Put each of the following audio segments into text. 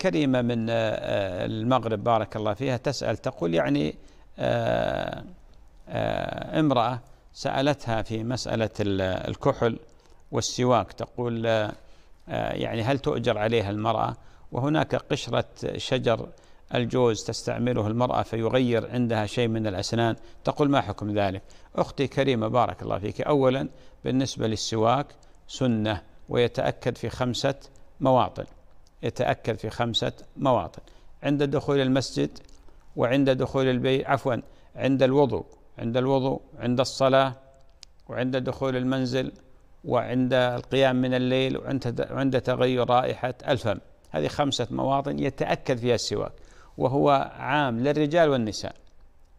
كريمة من آه، آه، المغرب بارك الله فيها تسأل تقول يعني آه، امرأة سألتها في مسألة الكحل والسواك تقول يعني هل تؤجر عليها المرأة وهناك قشرة شجر الجوز تستعمله المرأة فيغير عندها شيء من الأسنان تقول ما حكم ذلك أختي كريمة بارك الله فيك أولا بالنسبة للسواك سنة ويتأكد في خمسة مواطن يتأكد في خمسة مواطن عند دخول المسجد وعند دخول البيت عفوا عند الوضوء عند الوضوء عند الصلاة وعند دخول المنزل وعند القيام من الليل وعند تغير رائحة الفم هذه خمسة مواطن يتأكد فيها السواك وهو عام للرجال والنساء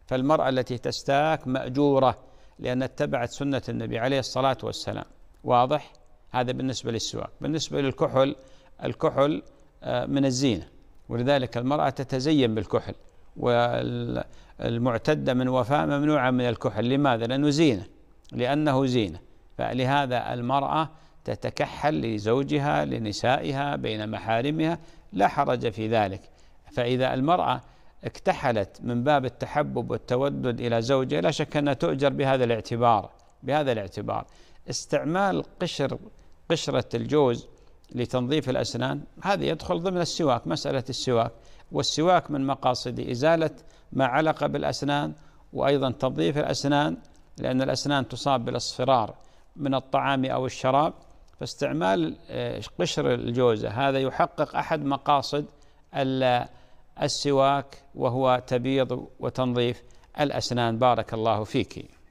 فالمرأة التي تستاك مأجورة لأن اتبعت سنة النبي عليه الصلاة والسلام واضح هذا بالنسبة للسواك بالنسبة للكحل الكحل آه، من الزينة ولذلك المرأة تتزين بالكحل والمعتدة من وفاء ممنوعة من الكحل لماذا؟ لأنه زينة لأنه زينة فلهذا المرأة تتكحل لزوجها لنسائها بين محارمها لا حرج في ذلك فإذا المرأة اكتحلت من باب التحبب والتودد إلى زوجها لا شك أنها تؤجر بهذا الاعتبار بهذا الاعتبار استعمال قشر قشرة الجوز لتنظيف الأسنان هذا يدخل ضمن السواك مسألة السواك والسواك من مقاصد إزالة ما علق بالأسنان وأيضا تنظيف الأسنان لأن الأسنان تصاب بالاصفرار من الطعام أو الشراب فاستعمال آه، قشر الجوزة هذا يحقق أحد مقاصد السواك وهو تبيض وتنظيف الأسنان بارك الله فيك